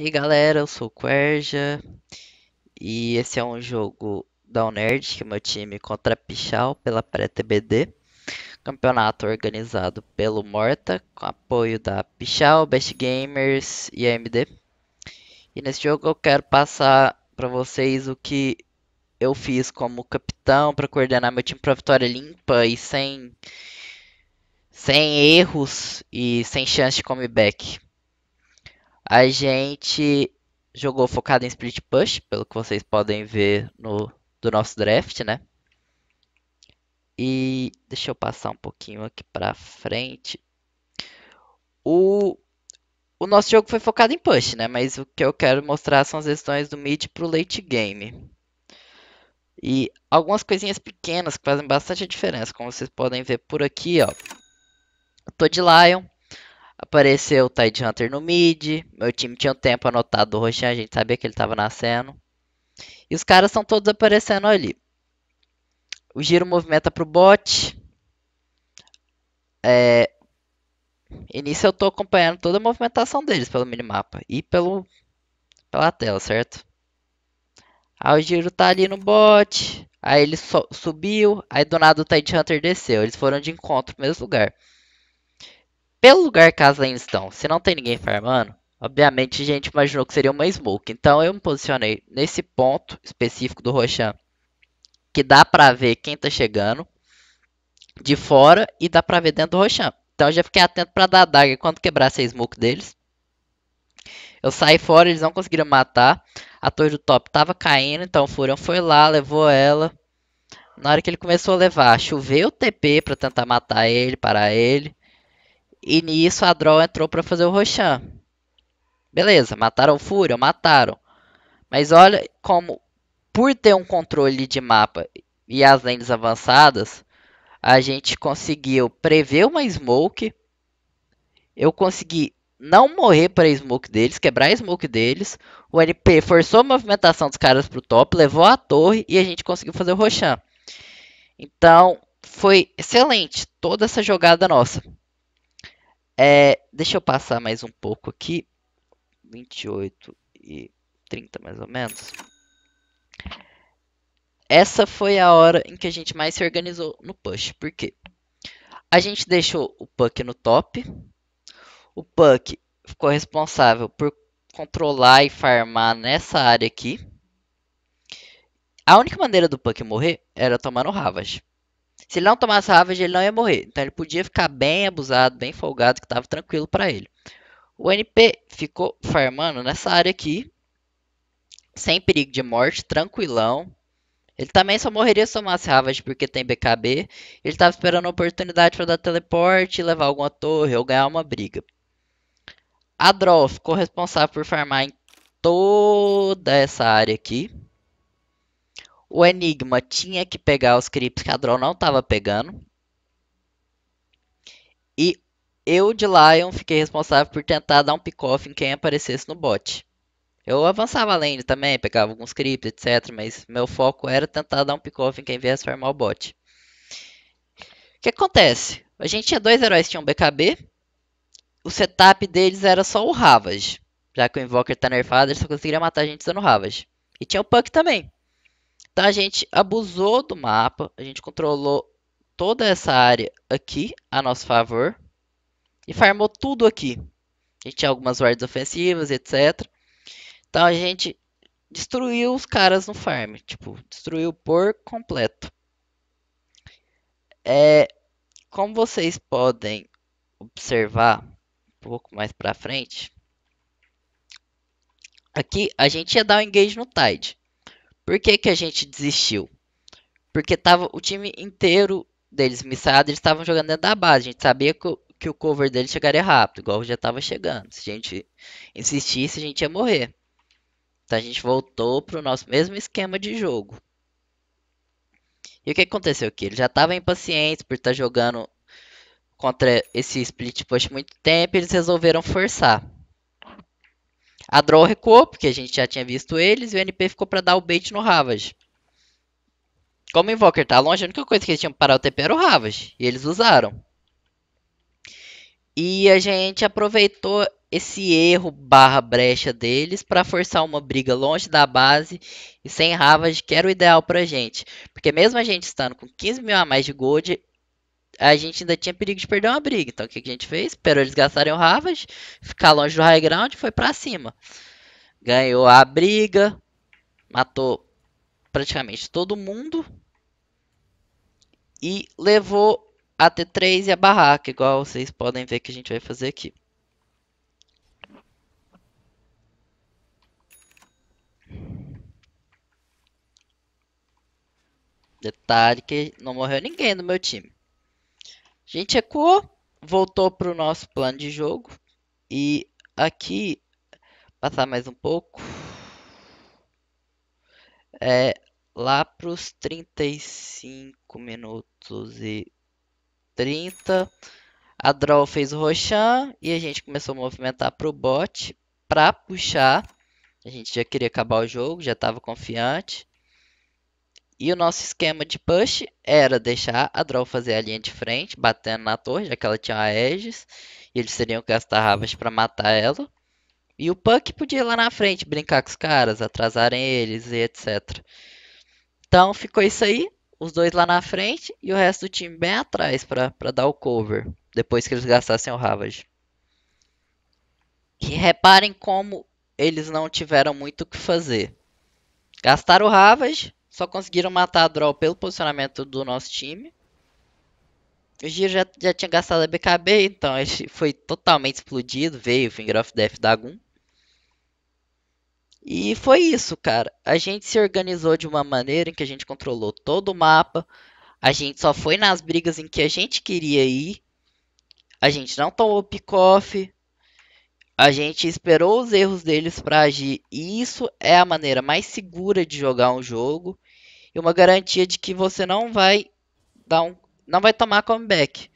E galera, eu sou o Querja e esse é um jogo da Unerd, que é meu time contra a Pichal pela pré-TBD. Campeonato organizado pelo Morta, com apoio da Pichal, Best Gamers e AMD. E nesse jogo eu quero passar para vocês o que eu fiz como capitão para coordenar meu time para vitória limpa e sem sem erros e sem chance de comeback. A gente jogou focado em split push, pelo que vocês podem ver no do nosso draft, né? E deixa eu passar um pouquinho aqui para frente. O o nosso jogo foi focado em push, né? Mas o que eu quero mostrar são as gestões do mid pro late game. E algumas coisinhas pequenas que fazem bastante diferença, como vocês podem ver por aqui, ó. Eu tô de Lion, Apareceu o Tide Hunter no mid. Meu time tinha um tempo anotado do Roxan. a gente sabia que ele estava nascendo. E os caras estão todos aparecendo ali. O giro movimenta pro bot. É... Início eu estou acompanhando toda a movimentação deles pelo minimapa e pelo... pela tela, certo? Aí o giro tá ali no bot. Aí ele so... subiu. Aí do nada o Tide Hunter desceu. Eles foram de encontro no mesmo lugar pelo lugar que as lanes estão, se não tem ninguém farmando, obviamente a gente imaginou que seria uma smoke. Então eu me posicionei nesse ponto específico do Roshan, que dá pra ver quem tá chegando de fora e dá pra ver dentro do Roshan. Então eu já fiquei atento pra dar daga quando quebrasse a smoke deles. Eu saí fora, eles não conseguiram matar. A torre do top tava caindo, então o Furion foi lá, levou ela. Na hora que ele começou a levar, choveu o TP para tentar matar ele, parar ele. E nisso a Draw entrou para fazer o Roshan. Beleza, mataram o Fúria, mataram. Mas olha como, por ter um controle de mapa e as lanes avançadas, a gente conseguiu prever uma smoke. Eu consegui não morrer para a smoke deles, quebrar a smoke deles. O NP forçou a movimentação dos caras para o top, levou a torre e a gente conseguiu fazer o Roshan. Então, foi excelente toda essa jogada nossa. É, deixa eu passar mais um pouco aqui. 28 e 30 mais ou menos. Essa foi a hora em que a gente mais se organizou no push. Por quê? A gente deixou o puck no top. O puck ficou responsável por controlar e farmar nessa área aqui. A única maneira do puck morrer era tomar no Ravage. Se ele não tomasse Ravage, ele não ia morrer. Então ele podia ficar bem abusado, bem folgado, que estava tranquilo para ele. O NP ficou farmando nessa área aqui, sem perigo de morte, tranquilão. Ele também só morreria se tomasse Ravage porque tem BKB. Ele estava esperando a oportunidade para dar teleporte, levar alguma torre ou ganhar uma briga. A Droll ficou responsável por farmar em toda essa área aqui. O Enigma tinha que pegar os criptos que a Droll não estava pegando. E eu de Lion fiquei responsável por tentar dar um pick-off em quem aparecesse no bot. Eu avançava além também, pegava alguns criptos, etc. Mas meu foco era tentar dar um pick-off em quem viesse farmar o bot. O que acontece? A gente tinha dois heróis que tinham BKB. O setup deles era só o Ravage. Já que o Invoker tá nerfado, ele só conseguiria matar a gente usando o Ravage. E tinha o Puck também. Então a gente abusou do mapa, a gente controlou toda essa área aqui a nosso favor e farmou tudo aqui. A gente tinha algumas wards ofensivas, etc. Então a gente destruiu os caras no farm, tipo, destruiu por completo. É, como vocês podem observar um pouco mais para frente, aqui a gente ia dar um engage no Tide. Por que, que a gente desistiu? Porque tava o time inteiro deles miçado, eles estavam jogando dentro da base. A gente sabia que o, que o cover dele chegaria rápido, igual já estava chegando. Se a gente insistisse, a gente ia morrer. Então a gente voltou para o nosso mesmo esquema de jogo. E o que aconteceu aqui? Ele já estava impaciente por estar tá jogando contra esse split push muito tempo, eles resolveram forçar. A Draw recuou, porque a gente já tinha visto eles, e o NP ficou para dar o bait no Ravage. Como o Invoker tá longe, a única coisa que eles tinham para parar o TP era o Ravage, e eles usaram. E a gente aproveitou esse erro barra brecha deles para forçar uma briga longe da base e sem Ravage, que era o ideal pra gente. Porque mesmo a gente estando com 15 mil a mais de gold, a gente ainda tinha perigo de perder uma briga. Então o que, que a gente fez? Esperou eles gastarem o Ravage, ficar longe do high ground e foi para cima. Ganhou a briga, matou praticamente todo mundo e levou a T3 e a barraca, igual vocês podem ver que a gente vai fazer aqui. Detalhe que não morreu ninguém no meu time. A gente ecoou, é voltou para o nosso plano de jogo. E aqui, passar mais um pouco. É, lá para os 35 minutos e 30. A Draw fez o Roshan e a gente começou a movimentar para o bot para puxar. A gente já queria acabar o jogo, já estava confiante. E o nosso esquema de push era deixar a Droll fazer a linha de frente, batendo na torre, já que ela tinha a Aegis. E eles seriam que gastar Ravage para matar ela. E o Puck podia ir lá na frente, brincar com os caras, atrasarem eles e etc. Então ficou isso aí. Os dois lá na frente e o resto do time bem atrás para dar o cover. Depois que eles gastassem o Ravage. E reparem como eles não tiveram muito o que fazer. Gastaram o Ravage, só conseguiram matar a draw pelo posicionamento do nosso time. O Giro já, já tinha gastado a BKB, então foi totalmente explodido. Veio o Finger of Death da Gun. E foi isso, cara. A gente se organizou de uma maneira em que a gente controlou todo o mapa. A gente só foi nas brigas em que a gente queria ir. A gente não tomou pick-off. A gente esperou os erros deles para agir. E isso é a maneira mais segura de jogar um jogo e uma garantia de que você não vai dar um, não vai tomar comeback.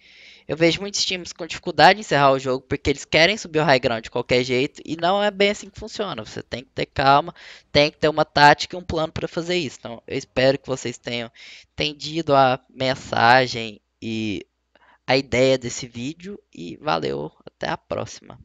Eu vejo muitos times com dificuldade em encerrar o jogo porque eles querem subir o high ground de qualquer jeito e não é bem assim que funciona. Você tem que ter calma, tem que ter uma tática e um plano para fazer isso. Então, eu espero que vocês tenham entendido a mensagem e a ideia desse vídeo e valeu, até a próxima.